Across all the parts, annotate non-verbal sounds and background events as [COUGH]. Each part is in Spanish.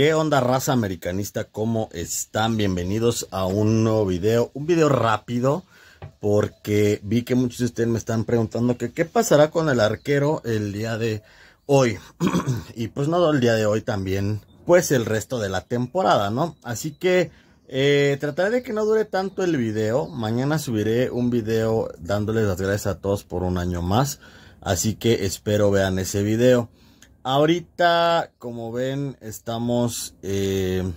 ¿Qué onda raza americanista? ¿Cómo están? Bienvenidos a un nuevo video, un video rápido porque vi que muchos de ustedes me están preguntando que qué pasará con el arquero el día de hoy [CLEARS THROAT] y pues no el día de hoy también pues el resto de la temporada, ¿no? Así que eh, trataré de que no dure tanto el video. Mañana subiré un video dándoles las gracias a todos por un año más. Así que espero vean ese video. Ahorita, como ven, estamos eh,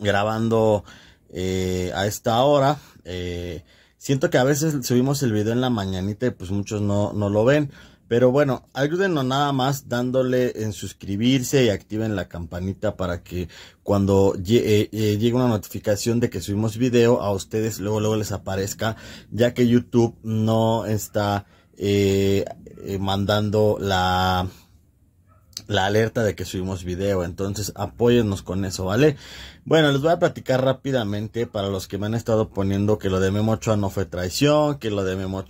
grabando eh, a esta hora. Eh, siento que a veces subimos el video en la mañanita y pues muchos no, no lo ven. Pero bueno, ayúdenos nada más dándole en suscribirse y activen la campanita para que cuando llegue, una notificación de que subimos video a ustedes luego luego les aparezca, ya que YouTube no está mandando la la alerta de que subimos video. Entonces apóyennos con eso, ¿vale? Bueno, les voy a platicar rápidamente para los que me han estado poniendo que lo de Memo no fue traición, que lo de Memo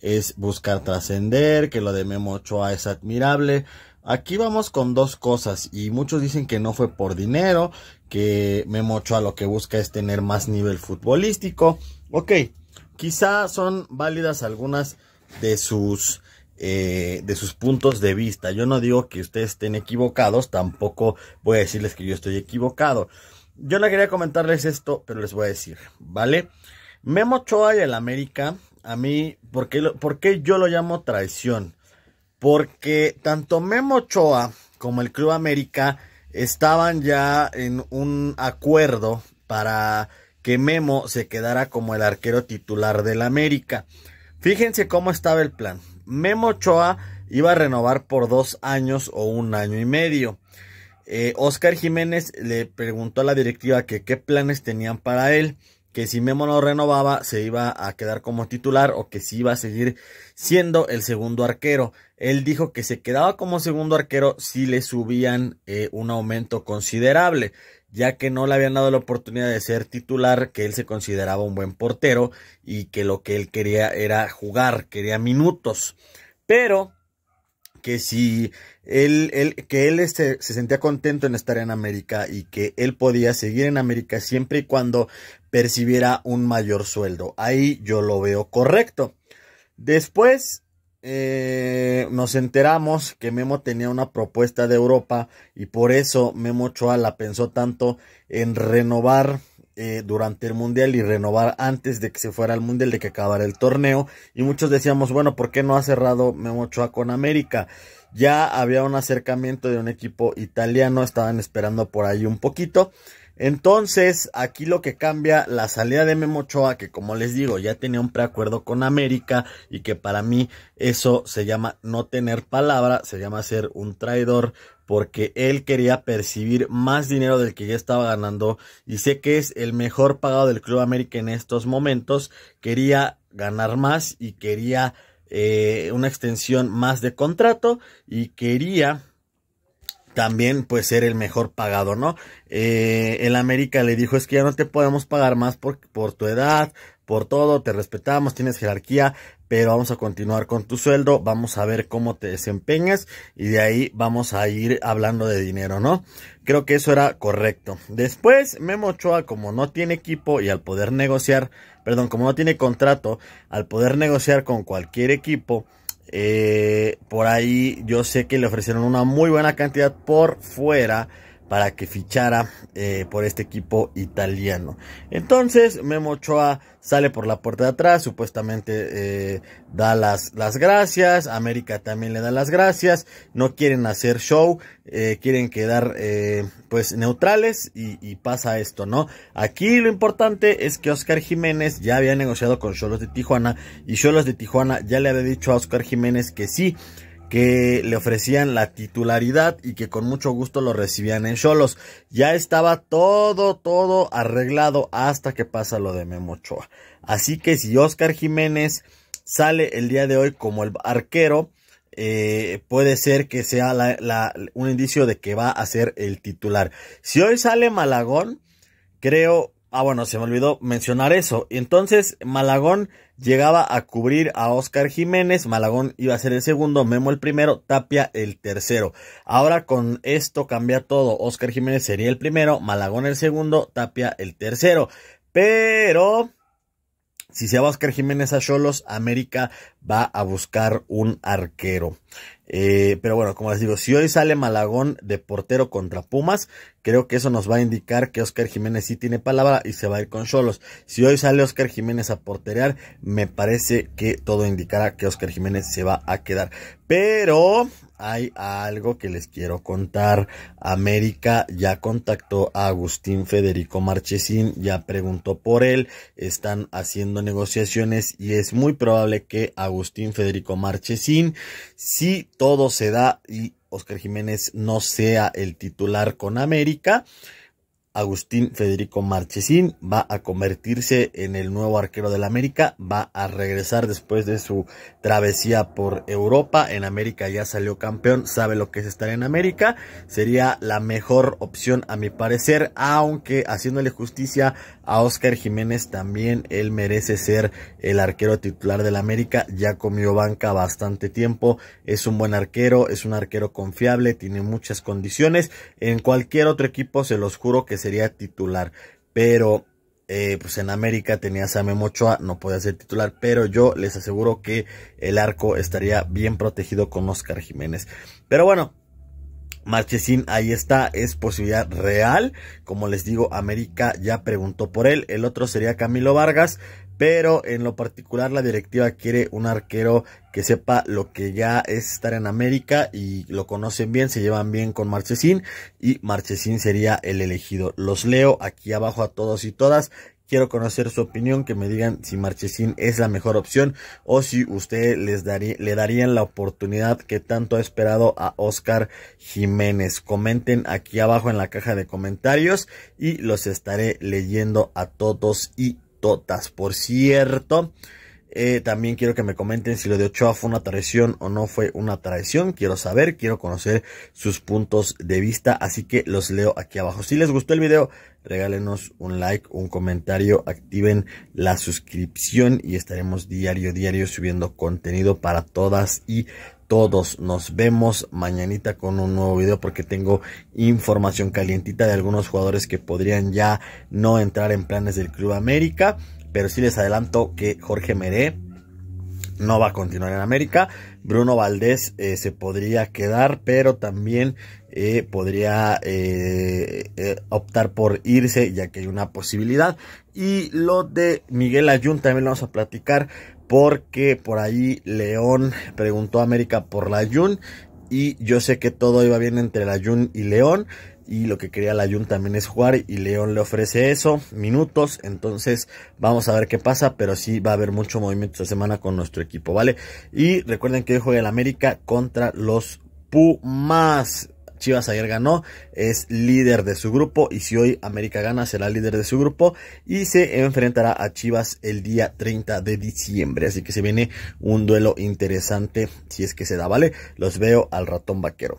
es buscar trascender, que lo de Memo es admirable. Aquí vamos con dos cosas y muchos dicen que no fue por dinero, que Memo lo que busca es tener más nivel futbolístico. Ok, quizá son válidas algunas de sus eh, de sus puntos de vista. Yo no digo que ustedes estén equivocados, tampoco voy a decirles que yo estoy equivocado. Yo no quería comentarles esto, pero les voy a decir, ¿vale? Memo Ochoa y el América, a mí, ¿por qué, yo lo llamo traición? Porque tanto Memo Ochoa como el Club América estaban ya en un acuerdo para que Memo se quedara como el arquero titular del América. Fíjense cómo estaba el plan. Memo Ochoa iba a renovar por dos años o un año y medio. Eh, Oscar Jiménez le preguntó a la directiva que qué planes tenían para él, que si Memo no renovaba se iba a quedar como titular o que si iba a seguir siendo el segundo arquero. Él dijo que se quedaba como segundo arquero si le subían eh, un aumento considerable ya que no le habían dado la oportunidad de ser titular, que él se consideraba un buen portero y que lo que él quería era jugar, quería minutos. Pero que si él, que él este, se sentía contento en estar en América y que él podía seguir en América siempre y cuando percibiera un mayor sueldo. Ahí yo lo veo correcto. Después eh, nos enteramos que Memo tenía una propuesta de Europa y por eso Memo Ochoa la pensó tanto en renovar eh, durante el Mundial y renovar antes de que se fuera al Mundial, de que acabara el torneo. Y muchos decíamos, bueno, ¿por qué no ha cerrado Memo Ochoa con América? Ya había un acercamiento de un equipo italiano, estaban esperando por ahí un poquito. Entonces, aquí lo que cambia la salida de Memochoa, que como les digo, ya tenía un preacuerdo con América y que para mí eso se llama no tener palabra, se llama ser un traidor porque él quería percibir más dinero del que ya estaba ganando y sé que es el mejor pagado del Club América en estos momentos, quería ganar más y quería eh, una extensión más de contrato y quería también pues ser el mejor pagado, ¿no? Eh, el América le dijo es que ya no te podemos pagar más por, por tu edad, por todo, te respetamos, tienes jerarquía, pero vamos a continuar con tu sueldo, vamos a ver cómo te desempeñas y de ahí vamos a ir hablando de dinero, ¿no? Creo que eso era correcto. Después, Memo Ochoa, como no tiene equipo y al poder negociar, perdón, como no tiene contrato, al poder negociar con cualquier equipo, eh, por ahí yo sé que le ofrecieron una muy buena cantidad por fuera para que fichara eh, por este equipo italiano. Entonces Memo Ochoa sale por la puerta de atrás, supuestamente eh, da las, las, gracias, América también le da las gracias, no quieren hacer show, eh, quieren quedar pues neutrales y, y, pasa esto, ¿no? Aquí lo importante es que Oscar Jiménez ya había negociado con Cholos de Tijuana y Cholos de Tijuana ya le había dicho a Oscar Jiménez que sí, que le ofrecían la titularidad y que con mucho gusto lo recibían en Cholos. Ya estaba todo, todo arreglado hasta que pasa lo de Memo Así que si Oscar Jiménez sale el día de hoy como el arquero, eh, puede ser que sea un indicio de que va a ser el titular. Si hoy sale Malagón, creo Ah, bueno, se me olvidó mencionar eso. Y Entonces, Malagón llegaba a cubrir a Oscar Jiménez, Malagón iba a ser el segundo, Memo el primero, Tapia el tercero. Ahora con esto cambia todo. Oscar Jiménez sería el primero, Malagón el segundo, Tapia el tercero. Pero si se va Oscar Jiménez a Cholos, América va a buscar un arquero. Eh, pero bueno, como les digo, si hoy sale Malagón de portero contra Pumas, creo que eso nos va a indicar que Oscar Jiménez sí tiene palabra y se va a ir con Cholos. Si hoy sale Oscar Jiménez a porterear, me parece que todo indicará que Oscar Jiménez se va a quedar. Pero hay algo que les quiero contar. América ya contactó a Agustín Federico Marchesín, ya preguntó por él, están haciendo negociaciones y es muy probable que Agustín Federico Marchesín, si todo se da y Oscar Jiménez no sea el titular con América, Agustín Federico Marchesín va a convertirse en el nuevo arquero del América, va a regresar después de su travesía por Europa, en América ya salió campeón, sabe lo que es estar en América, sería la mejor opción a mi parecer, aunque haciéndole justicia a Oscar Jiménez también él merece ser el arquero titular del América, ya comió banca bastante tiempo, es un buen arquero, es un arquero confiable, tiene muchas condiciones, en cualquier otro equipo se los juro que sería titular. Pero eh, pues en América tenía a no podía ser titular, pero yo les aseguro que el arco estaría bien protegido con Oscar Jiménez. Pero bueno, Marchesín ahí está, es posibilidad real. Como les digo, América ya preguntó por él. El otro sería Camilo Vargas, pero en lo particular la directiva quiere un arquero que sepa lo que ya es estar en América y lo conocen bien, se llevan bien con Marchesín y Marchesín sería el elegido. Los leo aquí abajo a todos y todas. Quiero conocer su opinión, que me digan si Marchesín es la mejor opción o si ustedes les daría, le darían la oportunidad que tanto ha esperado a Oscar Jiménez. Comenten aquí abajo en la caja de comentarios y los estaré leyendo a todos y totas. Por cierto, eh, también quiero que me comenten si lo de Ochoa fue una traición o no fue una traición. Quiero saber, quiero conocer sus puntos de vista, así que los leo aquí abajo. Si les gustó el video, regálenos un like, un comentario, activen la suscripción y estaremos diario, diario subiendo contenido para todas y todos. Nos vemos mañanita con un nuevo video porque tengo información calientita de algunos jugadores que podrían ya no entrar en planes del Club América. Pero sí les adelanto que Jorge Meré no va a continuar en América. Bruno Valdés eh, se podría quedar, pero también eh, podría eh, optar por irse, ya que hay una posibilidad. Y lo de Miguel Ayun también lo vamos a platicar, porque por ahí León preguntó a América por la Jun y yo sé que todo iba bien entre la Jun y León y lo que quería la Jun también es jugar y León le ofrece eso, minutos, entonces vamos a ver qué pasa, pero sí va a haber mucho movimiento esta semana con nuestro equipo, ¿vale? Y recuerden que hoy juega el América contra los Pumas. Chivas ayer ganó, es líder de su grupo y si hoy América gana será líder de su grupo y se enfrentará a Chivas el día 30 de diciembre. Así que se viene un duelo interesante si es que se da, ¿vale? Los veo al ratón vaquero.